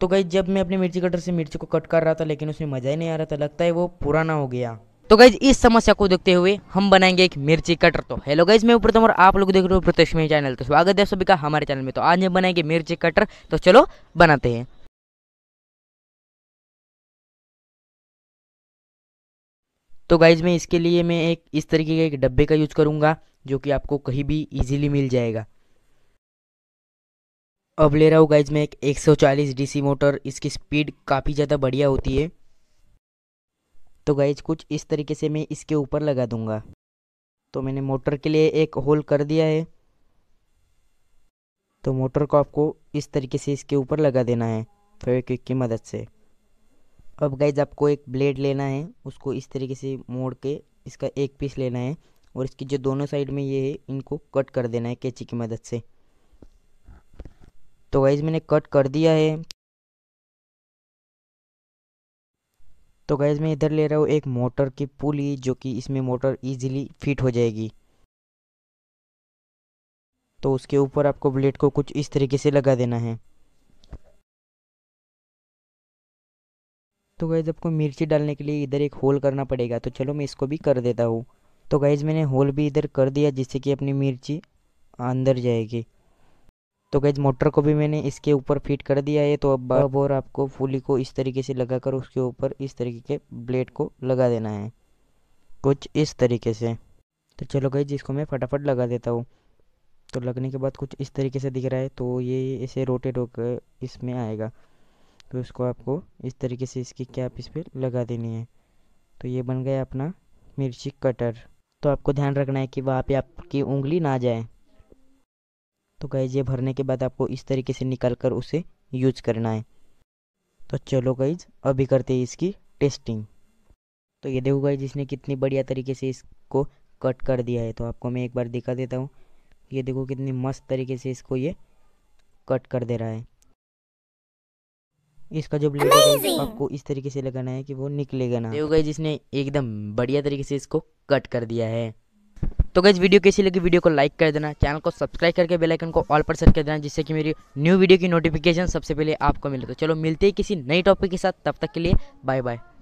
तो गई जब मैं अपने मिर्ची कटर से मिर्ची को कट कर रहा था लेकिन उसमें मज़ा ही नहीं आ रहा था लगता है वो पुराना हो गया तो गाइज इस समस्या को देखते हुए हम बनाएंगे एक मिर्ची कटर तो हेलो गाइज मैं प्रथम और आप लोग देख रहे हो प्रत्यक्ष मेरे चैनल तो स्वागत है सभी का हमारे चैनल में तो आज हम बनाएंगे मिर्ची कटर तो चलो बनाते हैं तो गाइज मैं इसके लिए मैं एक इस तरीके के एक डब्बे का यूज करूंगा जो कि आपको कहीं भी इजीली मिल जाएगा अब ले रहा हूँ गाइज मैं एक 140 डीसी मोटर इसकी स्पीड काफ़ी ज़्यादा बढ़िया होती है तो गाइज कुछ इस तरीके से मैं इसके ऊपर लगा दूंगा तो मैंने मोटर के लिए एक होल कर दिया है तो मोटर को आपको इस तरीके से इसके ऊपर लगा देना है फेविक्विक की मदद से अब गाइज आपको एक ब्लेड लेना है उसको इस तरीके से मोड़ के इसका एक पीस लेना है और इसकी जो दोनों साइड में ये है इनको कट कर देना है कैची की मदद से तो गाइज़ मैंने कट कर दिया है तो गाइज मैं इधर ले रहा हूँ एक मोटर की पुली जो कि इसमें मोटर इजीली फिट हो जाएगी तो उसके ऊपर आपको ब्लेड को कुछ इस तरीके से लगा देना है तो गाइज आपको मिर्ची डालने के लिए इधर एक होल करना पड़ेगा तो चलो मैं इसको भी कर देता हूँ तो गाइज मैंने होल भी इधर कर दिया जिससे कि अपनी मिर्ची अंदर जाएगी तो गैज मोटर को भी मैंने इसके ऊपर फिट कर दिया है तो अब अब हाँ। और आपको फूली को इस तरीके से लगाकर उसके ऊपर इस तरीके के ब्लेड को लगा देना है कुछ इस तरीके से तो चलो गई जिसको मैं फटाफट लगा देता हूँ तो लगने के बाद कुछ इस तरीके से दिख रहा है तो ये इसे रोटेट होकर इसमें आएगा तो इसको आपको इस तरीके से इसकी कैप इस पर लगा देनी है तो ये बन गया अपना मिर्ची कटर तो आपको ध्यान रखना है कि वहाँ पे आपकी उंगली ना जाए तो गाइज ये भरने के बाद आपको इस तरीके से निकाल कर उसे यूज करना है तो चलो गाइज अभी करते हैं इसकी टेस्टिंग तो ये देखो गाइज इसने कितनी बढ़िया तरीके से इसको कट कर दिया है तो आपको मैं एक बार दिखा देता हूँ ये देखो कितनी मस्त तरीके से इसको ये कट कर दे रहा है इसका जो ब्लेड है आपको इस तरीके से लगाना है कि वो निकलेगा ना देखो गाइज इसने एकदम बढ़िया तरीके से इसको कट कर दिया है तो गई वीडियो कैसी लगी वीडियो को लाइक कर देना चैनल को सब्सक्राइब करके बेल आइकन को ऑल पर सेट कर देना जिससे कि मेरी न्यू वीडियो की नोटिफिकेशन सबसे पहले आपको मिले तो चलो मिलते ही किसी नई टॉपिक के साथ तब तक के लिए बाय बाय